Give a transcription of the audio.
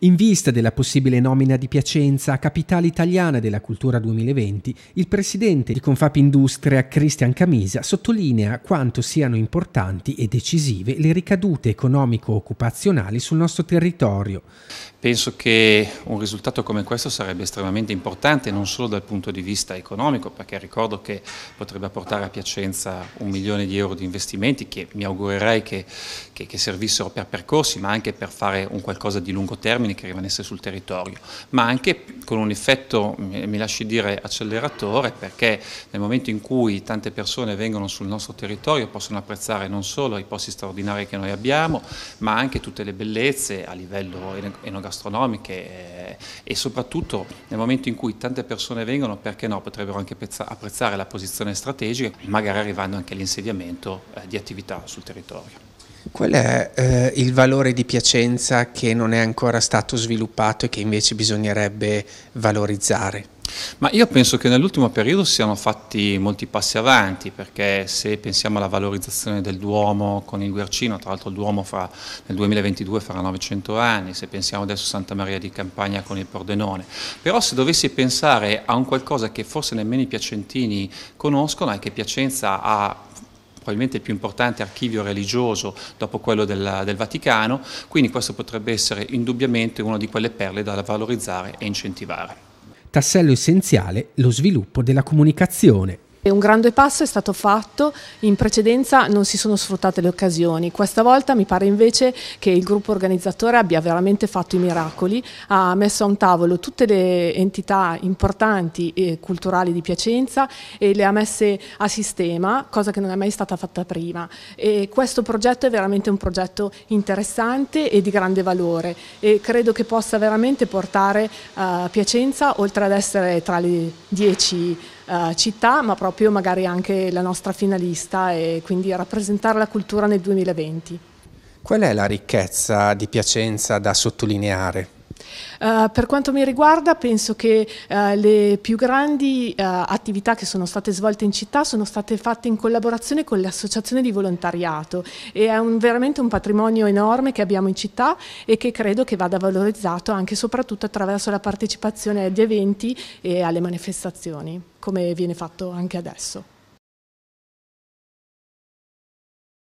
In vista della possibile nomina di Piacenza a capitale italiana della cultura 2020, il presidente di Industria, Cristian Camisa sottolinea quanto siano importanti e decisive le ricadute economico-occupazionali sul nostro territorio. Penso che un risultato come questo sarebbe estremamente importante non solo dal punto di vista economico, perché ricordo che potrebbe apportare a Piacenza un milione di euro di investimenti che mi augurerei che, che, che servissero per percorsi, ma anche per fare un qualcosa di lungo termine termine che rimanesse sul territorio, ma anche con un effetto, mi lasci dire, acceleratore, perché nel momento in cui tante persone vengono sul nostro territorio possono apprezzare non solo i posti straordinari che noi abbiamo, ma anche tutte le bellezze a livello enogastronomiche eh, e soprattutto nel momento in cui tante persone vengono, perché no, potrebbero anche apprezzare la posizione strategica, magari arrivando anche all'insediamento eh, di attività sul territorio. Qual è eh, il valore di Piacenza che non è ancora stato sviluppato e che invece bisognerebbe valorizzare? Ma io penso che nell'ultimo periodo siano fatti molti passi avanti, perché se pensiamo alla valorizzazione del Duomo con il Guercino, tra l'altro il Duomo fra, nel 2022 farà 900 anni, se pensiamo adesso a Santa Maria di Campagna con il Pordenone, però se dovessi pensare a un qualcosa che forse nemmeno i piacentini conoscono è che Piacenza ha probabilmente il più importante archivio religioso dopo quello della, del Vaticano, quindi questo potrebbe essere indubbiamente una di quelle perle da valorizzare e incentivare. Tassello essenziale, lo sviluppo della comunicazione. Un grande passo è stato fatto, in precedenza non si sono sfruttate le occasioni, questa volta mi pare invece che il gruppo organizzatore abbia veramente fatto i miracoli, ha messo a un tavolo tutte le entità importanti e culturali di Piacenza e le ha messe a sistema, cosa che non è mai stata fatta prima e questo progetto è veramente un progetto interessante e di grande valore e credo che possa veramente portare a eh, Piacenza oltre ad essere tra le 10 eh, città, ma proprio magari anche la nostra finalista e quindi rappresentare la cultura nel 2020. Qual è la ricchezza di Piacenza da sottolineare? Uh, per quanto mi riguarda penso che uh, le più grandi uh, attività che sono state svolte in città sono state fatte in collaborazione con l'associazione di volontariato e è un, veramente un patrimonio enorme che abbiamo in città e che credo che vada valorizzato anche e soprattutto attraverso la partecipazione agli eventi e alle manifestazioni come viene fatto anche adesso.